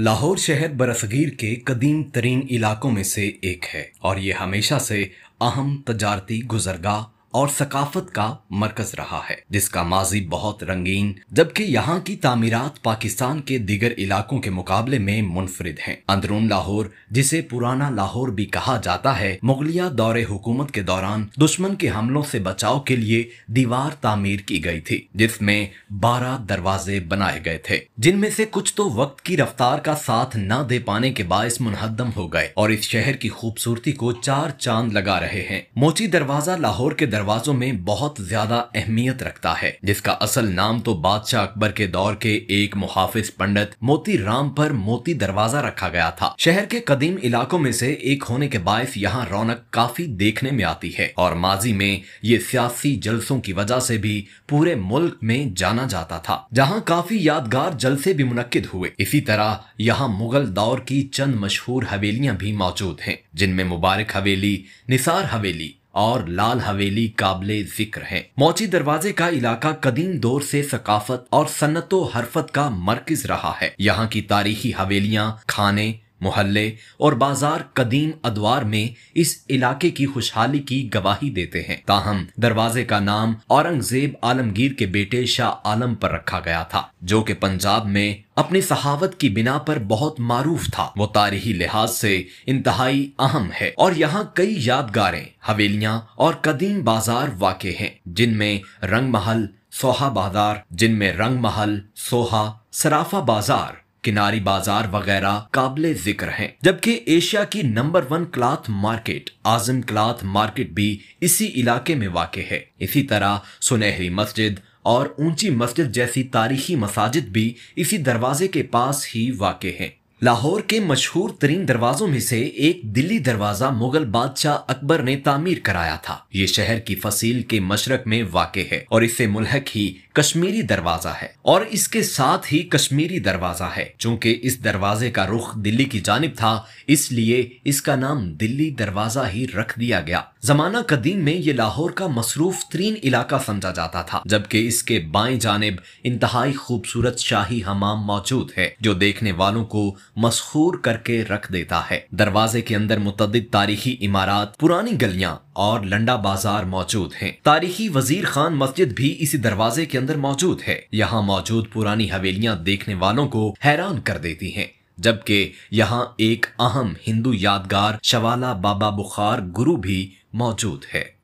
लाहौर शहर बरसगीर के कदीम तरीन इलाकों में से एक है और ये हमेशा से अहम तजारती गुजरगाह और सकाफत का मरकज रहा है जिसका माजी बहुत रंगीन जबकि यहाँ की तामीरात पाकिस्तान के दिगर इलाकों के मुकाबले में मुनफरद है अंदरून लाहौर जिसे पुराना लाहौर भी कहा जाता है मुगलिया दौरे हुकूमत के दौरान दुश्मन के हमलों से बचाव के लिए दीवार तामीर की गई थी जिसमे बारह दरवाजे बनाए गए थे जिनमें से कुछ तो वक्त की रफ्तार का साथ न दे पाने के बायस मुनहदम हो गए और इस शहर की खूबसूरती को चार चांद लगा रहे हैं मोची दरवाजा लाहौर के दरवाजों में बहुत ज्यादा अहमियत रखता है जिसका असल नाम तो बादशाह अकबर के दौर के एक मुहाफिज पंडित मोती राम पर मोती दरवाजा रखा गया था शहर के कदीम इलाकों में से एक होने के बायस यहाँ रौनक काफी देखने में आती है और माजी में ये सियासी जलसों की वजह से भी पूरे मुल्क में जाना जाता था जहाँ काफी यादगार जलसे भी मुनद हुए इसी तरह यहाँ मुगल दौर की चंद मशहूर हवेलियां भी मौजूद हैं जिनमें मुबारक हवेली निसार हवेली और लाल हवेली काबले जिक्र है मोची दरवाजे का इलाका कदीम दौर से सकाफत और सन्नतो हरफत का मरकज रहा है यहाँ की तारीखी हवेलियाँ खाने मोहल्ले और बाजार कदीम अदवार में इस इलाके की खुशहाली की गवाही देते हैं ताहम दरवाजे का नाम औरंगजेब आलमगीर के बेटे शाह आलम पर रखा गया था जो कि पंजाब में अपनी सहावत की बिना पर बहुत मारूफ था वो तारीखी लिहाज से इंतहाई अहम है और यहाँ कई यादगारें हवेलियाँ और कदीम बाजार वाक़ हैं जिनमें रंग महल सोहा बाजार जिनमें रंग महल सोहा सराफा बाजार किनारी बाजार वगैरह काबिल जिक्र हैं जबकि एशिया की number one cloth market Azam cloth market भी इसी इलाके में वाक़ है इसी तरह सुनहरी मस्जिद और ऊंची मस्जिद जैसी तारीखी मसाजिद भी इसी दरवाजे के पास ही वाक़ हैं लाहौर के मशहूर तरीन दरवाजों में से एक दिल्ली दरवाजा मुगल बादशाह अकबर ने तामीर कराया था ये शहर की फसील के मशरक में वाक़ है और इसे मुलहक ही कश्मीरी दरवाजा है और इसके साथ ही कश्मीरी दरवाजा है चूंकि इस दरवाजे का रुख दिल्ली की जानब था इसलिए इसका नाम दिल्ली दरवाजा ही रख दिया गया जमाना कदीम में ये लाहौर का मसरूफ तरीन इलाका समझा जाता था जबकि इसके बाएं जानब इंतहाई खूबसूरत शाही हमाम मौजूद है जो देखने वालों को मशहूर करके रख देता है दरवाजे के अंदर मुतद तारीखी इमारत पुरानी गलियां और लंडा बाजार मौजूद हैं। तारीखी वजीर खान मस्जिद भी इसी दरवाजे के अंदर मौजूद है यहाँ मौजूद पुरानी हवेलियाँ देखने वालों को हैरान कर देती है जबकि यहाँ एक अहम हिंदू यादगार शवाला बाबा बुखार गुरु भी मौजूद है